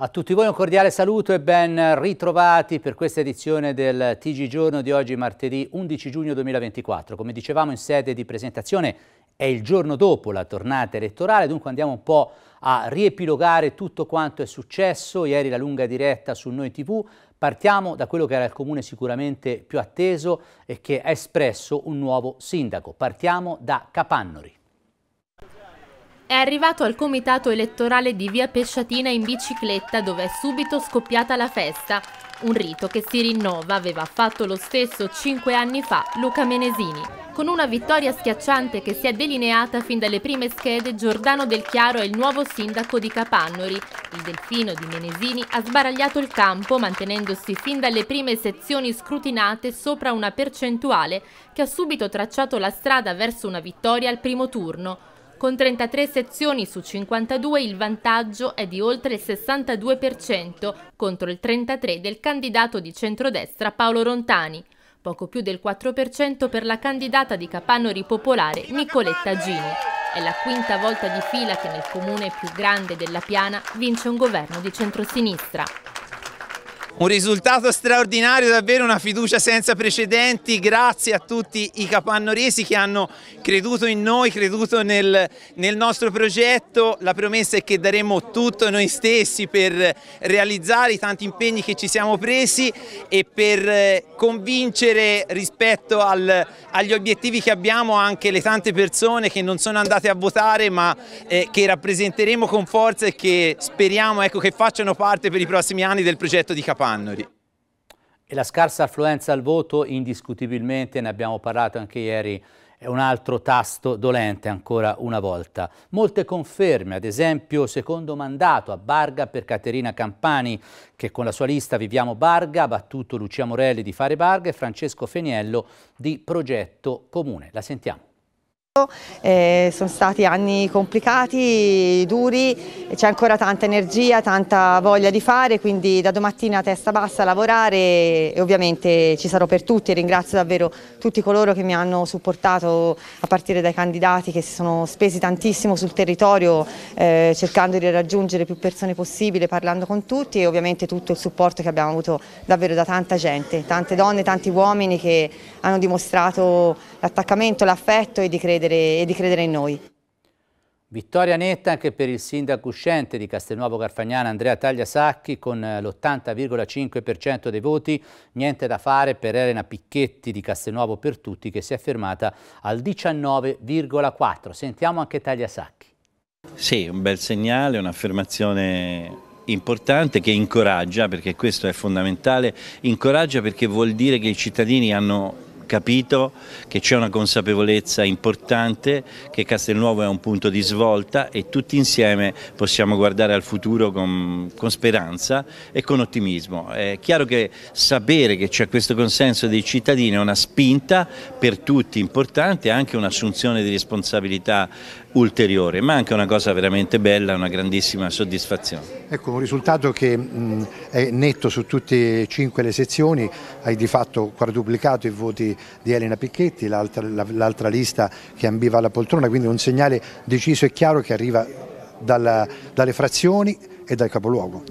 A tutti voi un cordiale saluto e ben ritrovati per questa edizione del TG Giorno di oggi martedì 11 giugno 2024. Come dicevamo in sede di presentazione è il giorno dopo la tornata elettorale, dunque andiamo un po' a riepilogare tutto quanto è successo. Ieri la lunga diretta su Noi TV, Partiamo da quello che era il comune sicuramente più atteso e che ha espresso un nuovo sindaco. Partiamo da Capannori. È arrivato al comitato elettorale di via Pesciatina in bicicletta dove è subito scoppiata la festa, un rito che si rinnova aveva fatto lo stesso cinque anni fa Luca Menesini, con una vittoria schiacciante che si è delineata fin dalle prime schede Giordano Del Chiaro è il nuovo sindaco di Capannori. Il delfino di Menesini ha sbaragliato il campo mantenendosi fin dalle prime sezioni scrutinate sopra una percentuale che ha subito tracciato la strada verso una vittoria al primo turno. Con 33 sezioni su 52 il vantaggio è di oltre il 62% contro il 33% del candidato di centrodestra Paolo Rontani, poco più del 4% per la candidata di Capanno Ripopolare Nicoletta Gini. È la quinta volta di fila che nel comune più grande della Piana vince un governo di centrosinistra. Un risultato straordinario, davvero una fiducia senza precedenti, grazie a tutti i capannoresi che hanno creduto in noi, creduto nel, nel nostro progetto, la promessa è che daremo tutto noi stessi per realizzare i tanti impegni che ci siamo presi e per eh, convincere rispetto al, agli obiettivi che abbiamo anche le tante persone che non sono andate a votare ma eh, che rappresenteremo con forza e che speriamo ecco, che facciano parte per i prossimi anni del progetto di Capanno. Annori. E la scarsa affluenza al voto, indiscutibilmente, ne abbiamo parlato anche ieri, è un altro tasto dolente ancora una volta. Molte conferme, ad esempio secondo mandato a Barga per Caterina Campani, che con la sua lista Viviamo Barga ha battuto Lucia Morelli di Fare Barga e Francesco Feniello di Progetto Comune. La sentiamo. Eh, sono stati anni complicati, duri, c'è ancora tanta energia, tanta voglia di fare, quindi da domattina testa bassa a lavorare e ovviamente ci sarò per tutti e ringrazio davvero tutti coloro che mi hanno supportato a partire dai candidati che si sono spesi tantissimo sul territorio eh, cercando di raggiungere più persone possibile, parlando con tutti e ovviamente tutto il supporto che abbiamo avuto davvero da tanta gente, tante donne, tanti uomini che hanno dimostrato l'attaccamento, l'affetto e, di credere, e di credere in noi. Vittoria netta anche per il sindaco uscente di Castelnuovo Garfagnana Andrea Tagliasacchi con eh, l'80,5% dei voti. Niente da fare per Elena Picchetti di Castelnuovo per tutti che si è fermata al 19,4%. Sentiamo anche Tagliasacchi. Sì, un bel segnale, un'affermazione importante che incoraggia, perché questo è fondamentale, incoraggia perché vuol dire che i cittadini hanno capito che c'è una consapevolezza importante, che Castelnuovo è un punto di svolta e tutti insieme possiamo guardare al futuro con, con speranza e con ottimismo. È chiaro che sapere che c'è questo consenso dei cittadini è una spinta per tutti importante, anche un'assunzione di responsabilità ulteriore, ma anche una cosa veramente bella, una grandissima soddisfazione. Ecco, un risultato che mh, è netto su tutte e cinque le sezioni, hai di fatto quadruplicato i voti di Elena Picchetti, l'altra lista che ambiva alla poltrona, quindi un segnale deciso e chiaro che arriva dalla, dalle frazioni e dal capoluogo.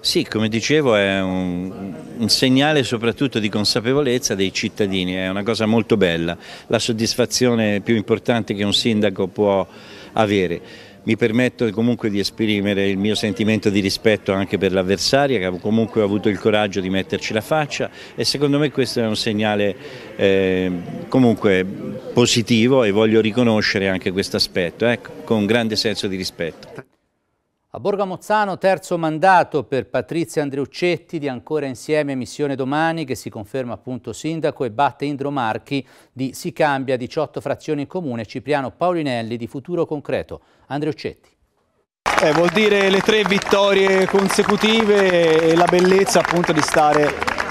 Sì, come dicevo è un, un, segnale soprattutto di consapevolezza dei cittadini, è una cosa molto bella, la soddisfazione più importante che un sindaco può avere mi permetto comunque di esprimere il mio sentimento di rispetto anche per l'avversaria che comunque ha avuto il coraggio di metterci la faccia e secondo me questo è un segnale eh, comunque positivo e voglio riconoscere anche questo aspetto eh, con grande senso di rispetto. A Borgo Mozzano, terzo mandato per Patrizia Andreuccetti di Ancora Insieme Missione Domani che si conferma appunto sindaco e batte Indro Marchi di Si Cambia 18 frazioni in comune Cipriano Paolinelli di Futuro Concreto. Andreuccetti. Eh, vuol dire le tre vittorie consecutive e la bellezza appunto di stare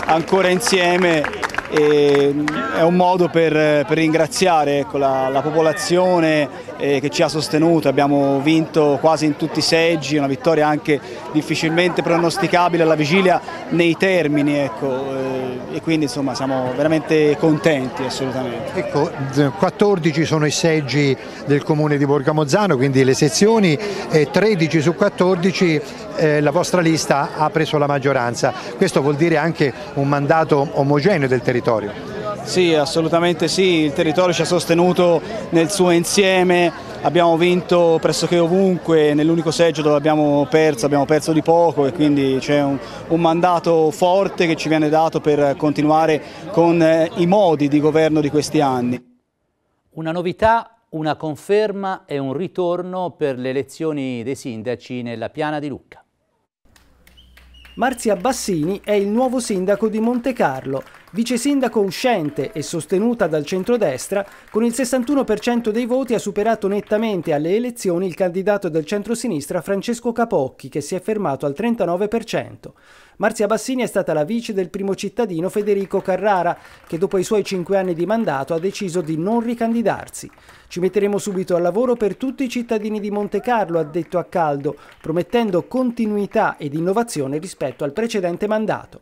ancora insieme e è un modo per, per ringraziare ecco, la, la, popolazione eh, che ci ha sostenuto, abbiamo vinto quasi in tutti i seggi, una vittoria anche difficilmente pronosticabile alla vigilia nei termini ecco, eh, e quindi insomma siamo veramente contenti assolutamente. Ecco, 14 sono i seggi del comune di Borgamozzano, quindi le sezioni, e 13 su 14 eh, la vostra lista ha preso la maggioranza. Questo vuol dire anche un mandato omogeneo del territorio. Sì, assolutamente sì, il territorio ci ha sostenuto nel suo insieme, abbiamo vinto pressoché ovunque, nell'unico seggio dove abbiamo perso, abbiamo perso di poco e quindi c'è un, un, mandato forte che ci viene dato per continuare con eh, i modi di governo di questi anni. Una novità, una conferma e un ritorno per le elezioni dei sindaci nella piana di Lucca. Marzia Bassini è il nuovo sindaco di Monte Carlo Vice sindaco uscente e sostenuta dal centrodestra, con il 61% dei voti ha superato nettamente alle elezioni il candidato del centrosinistra Francesco Capocchi, che si è fermato al 39%. Marzia Bassini è stata la vice del primo cittadino Federico Carrara, che dopo i suoi cinque anni di mandato ha deciso di non ricandidarsi. Ci metteremo subito al lavoro per tutti i cittadini di Monte Carlo, ha detto a caldo, promettendo continuità ed innovazione rispetto al precedente mandato.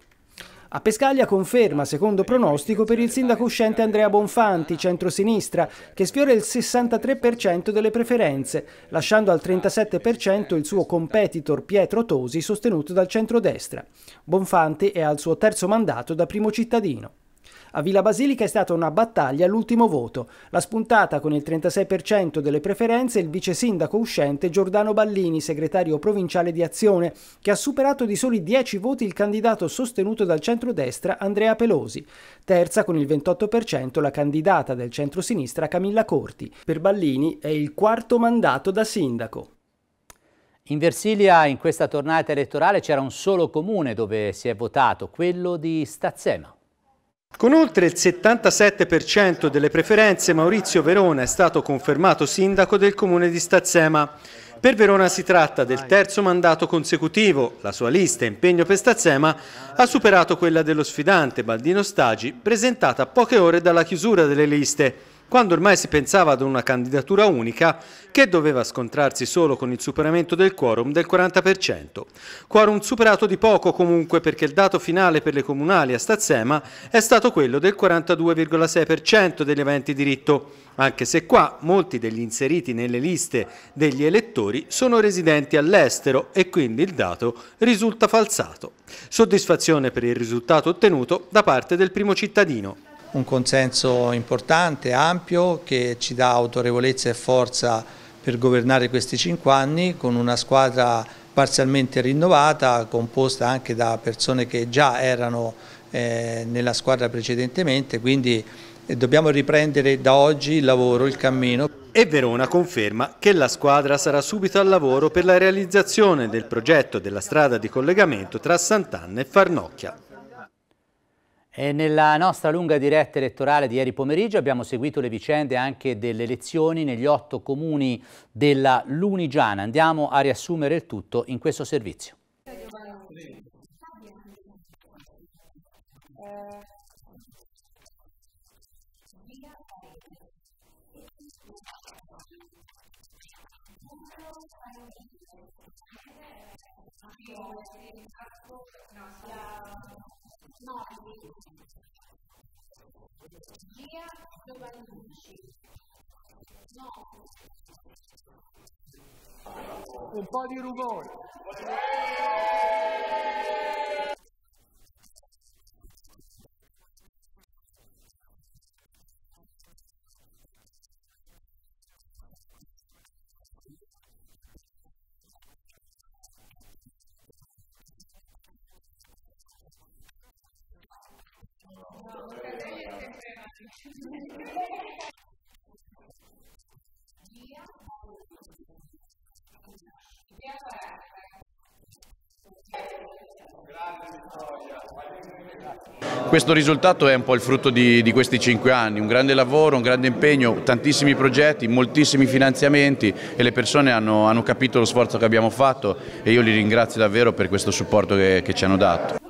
A Pescaglia conferma, secondo pronostico, per il sindaco uscente Andrea Bonfanti, centrosinistra, che sfiora il 63% delle preferenze, lasciando al 37% il suo competitor Pietro Tosi, sostenuto dal centrodestra. Bonfanti è al suo terzo mandato da primo cittadino. A Villa Basilica è stata una battaglia all'ultimo voto. La spuntata con il 36% delle preferenze è il vice sindaco uscente Giordano Ballini, segretario provinciale di Azione, che ha superato di soli 10 voti il candidato sostenuto dal centrodestra Andrea Pelosi. Terza con il 28% la candidata del centrosinistra Camilla Corti. Per Ballini è il quarto mandato da sindaco. In Versilia in questa tornata elettorale c'era un solo comune dove si è votato, quello di Stazzema. Con oltre il 77% delle preferenze Maurizio Verona è stato confermato sindaco del comune di Stazzema. Per Verona si tratta del terzo mandato consecutivo. La sua lista impegno per Stazzema ha superato quella dello sfidante Baldino Stagi presentata poche ore dalla chiusura delle liste quando ormai si pensava ad una candidatura unica che doveva scontrarsi solo con il superamento del quorum del 40%. Quorum superato di poco comunque perché il dato finale per le comunali a Stazzema è stato quello del 42,6% degli aventi diritto, anche se qua molti degli inseriti nelle liste degli elettori sono residenti all'estero e quindi il dato risulta falsato. Soddisfazione per il risultato ottenuto da parte del primo cittadino un consenso importante, ampio, che ci dà autorevolezza e forza per governare questi cinque anni con una squadra parzialmente rinnovata, composta anche da persone che già erano eh, nella squadra precedentemente, quindi eh, dobbiamo riprendere da oggi il lavoro, il cammino. E Verona conferma che la squadra sarà subito al lavoro per la realizzazione del progetto della strada di collegamento tra Sant'Anna e Farnocchia. E nella nostra lunga diretta elettorale di ieri pomeriggio abbiamo seguito le vicende anche delle elezioni negli otto comuni della Lunigiana. Andiamo a riassumere il tutto in questo servizio. Mari, Gia Giovannucci, no, un po' di rumore. Questo risultato è un po' il frutto di, di, questi cinque anni, un grande lavoro, un grande impegno, tantissimi progetti, moltissimi finanziamenti e le persone hanno, hanno capito lo sforzo che abbiamo fatto e io li ringrazio davvero per questo supporto che, che ci hanno dato.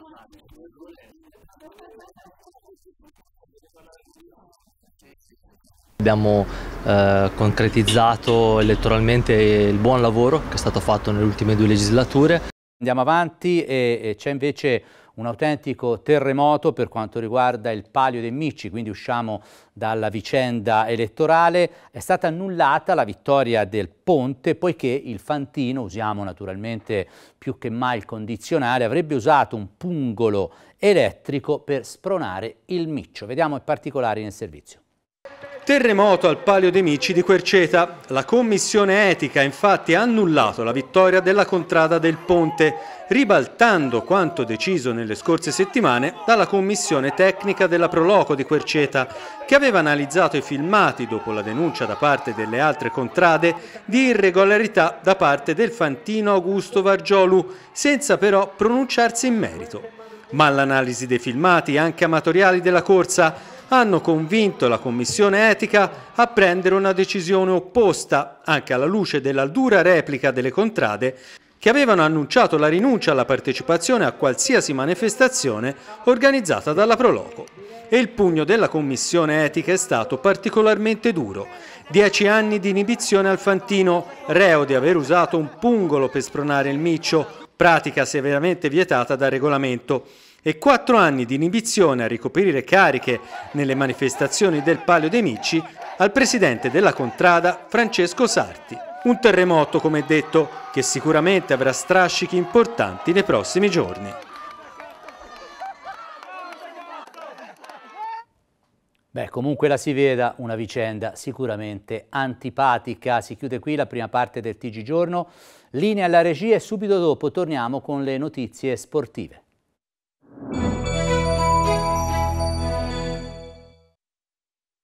Abbiamo eh, concretizzato elettoralmente il buon lavoro che è stato fatto nelle ultime due legislature. Andiamo avanti e, e c'è invece un autentico terremoto per quanto riguarda il palio dei Micci, quindi usciamo dalla vicenda elettorale. È stata annullata la vittoria del Ponte poiché il Fantino, usiamo naturalmente più che mai il condizionale, avrebbe usato un pungolo elettrico per spronare il Miccio. Vediamo i particolari nel servizio. Terremoto al Palio dei Mici di Querceta. La commissione etica infatti ha annullato la vittoria della contrada del Ponte, ribaltando quanto deciso nelle scorse settimane dalla commissione tecnica della Proloco di Querceta, che aveva analizzato i filmati dopo la denuncia da parte delle altre contrade di irregolarità da parte del fantino Augusto Vargiolu, senza però pronunciarsi in merito. Ma l'analisi dei filmati, anche amatoriali della corsa, hanno convinto la Commissione Etica a prendere una decisione opposta, anche alla luce della dura replica delle contrade che avevano annunciato la rinuncia alla partecipazione a qualsiasi manifestazione organizzata dalla Proloco. E il pugno della Commissione Etica è stato particolarmente duro. Dieci anni di inibizione al Fantino, reo di aver usato un pungolo per spronare il miccio, pratica severamente vietata dal regolamento e quattro anni di inibizione a ricoprire cariche nelle manifestazioni del Palio dei Micci al presidente della Contrada Francesco Sarti. Un terremoto, come detto, che sicuramente avrà strascichi importanti nei prossimi giorni. Beh, comunque la si veda una vicenda sicuramente antipatica. Si chiude qui la prima parte del TG Giorno. Linea alla regia e subito dopo torniamo con le notizie sportive.